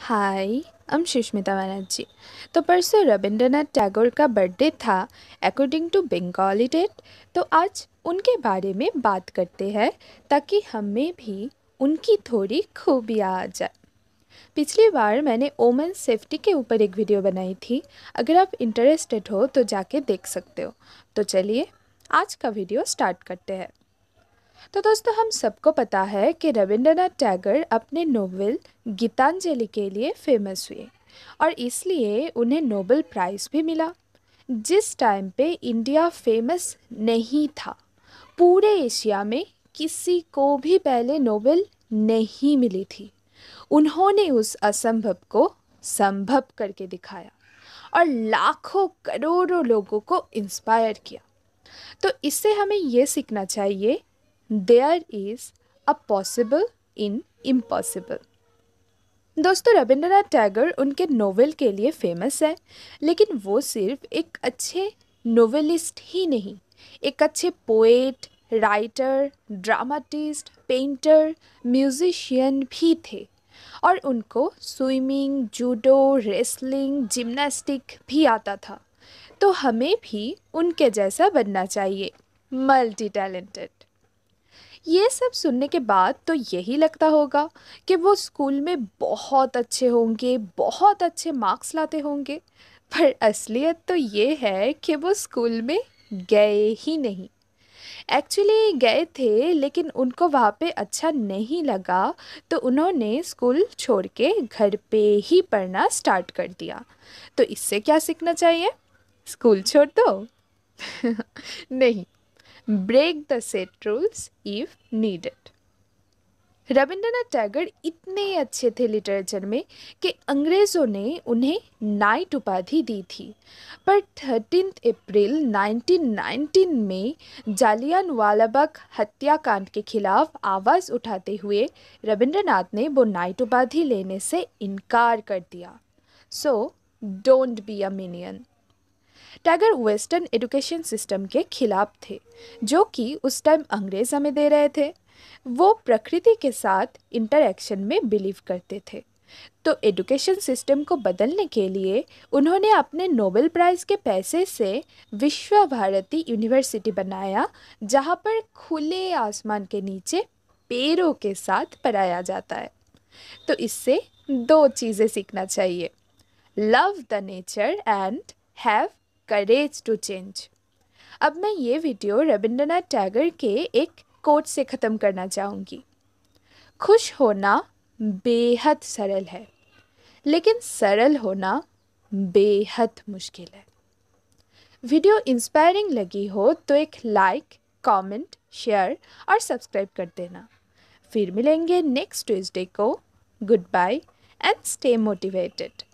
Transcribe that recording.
हाय हम सुष्मिता बनर्जी तो परसों रविंद्रनाथ टैगोर का बर्थडे था अकॉर्डिंग टू बेंगाली डेट तो आज उनके बारे में बात करते हैं ताकि हमें भी उनकी थोड़ी खूबियाँ आ जाए पिछली बार मैंने ओमेन सेफ्टी के ऊपर एक वीडियो बनाई थी अगर आप इंटरेस्टेड हो तो जाके देख सकते हो तो चलिए आज का वीडियो स्टार्ट करते हैं तो दोस्तों हम सबको पता है कि रविंद्रनाथ टैगर अपने नोवेल गीतांजलि के लिए फेमस हुए और इसलिए उन्हें नोबेल प्राइज़ भी मिला जिस टाइम पे इंडिया फेमस नहीं था पूरे एशिया में किसी को भी पहले नोबेल नहीं मिली थी उन्होंने उस असंभव को संभव करके दिखाया और लाखों करोड़ों लोगों को इंस्पायर किया तो इससे हमें यह सीखना चाहिए there is a possible in impossible दोस्तों रविंद्रनाथ टैगोर उनके नोवेल के लिए फेमस है लेकिन वो सिर्फ एक अच्छे नोवेलिस्ट ही नहीं एक अच्छे poet writer dramatist painter musician भी थे और उनको स्विमिंग जूडो रेसलिंग जिम्नास्टिक भी आता था तो हमें भी उनके जैसा बनना चाहिए मल्टी टैलेंटेड ये सब सुनने के बाद तो यही लगता होगा कि वो स्कूल में बहुत अच्छे होंगे बहुत अच्छे मार्क्स लाते होंगे पर असलियत तो ये है कि वो स्कूल में गए ही नहीं एक्चुअली गए थे लेकिन उनको वहाँ पे अच्छा नहीं लगा तो उन्होंने स्कूल छोड़ के घर पे ही पढ़ना स्टार्ट कर दिया तो इससे क्या सीखना चाहिए स्कूल छोड़ दो नहीं break the set rules if needed Rabindranath Tagore इतने अच्छे थे लिटरेचर में कि अंग्रेज़ों ने उन्हें नाइट उपाधि दी थी पर थर्टीन अप्रैल 1919 में जालियान वालाबाग हत्याकांड के खिलाफ आवाज़ उठाते हुए रविंद्रनाथ ने वो नाइट उपाधि लेने से इनकार कर दिया so don't be a minion Tagore western education system के खिलाफ थे जो कि उस टाइम अंग्रेज हमें दे रहे थे वो प्रकृति के साथ इंटरेक्शन में बिलीव करते थे तो एजुकेशन सिस्टम को बदलने के लिए उन्होंने अपने नोबेल प्राइज़ के पैसे से विश्व भारती यूनिवर्सिटी बनाया जहाँ पर खुले आसमान के नीचे पेड़ों के साथ पढ़ाया जाता है तो इससे दो चीज़ें सीखना चाहिए love the nature and have courage to change अब मैं ये वीडियो रविंद्रनाथ टैगर के एक कोट से ख़त्म करना चाहूँगी खुश होना बेहद सरल है लेकिन सरल होना बेहद मुश्किल है वीडियो इंस्पायरिंग लगी हो तो एक लाइक कमेंट, शेयर और सब्सक्राइब कर देना फिर मिलेंगे नेक्स्ट ट्यूसडे को goodbye and stay motivated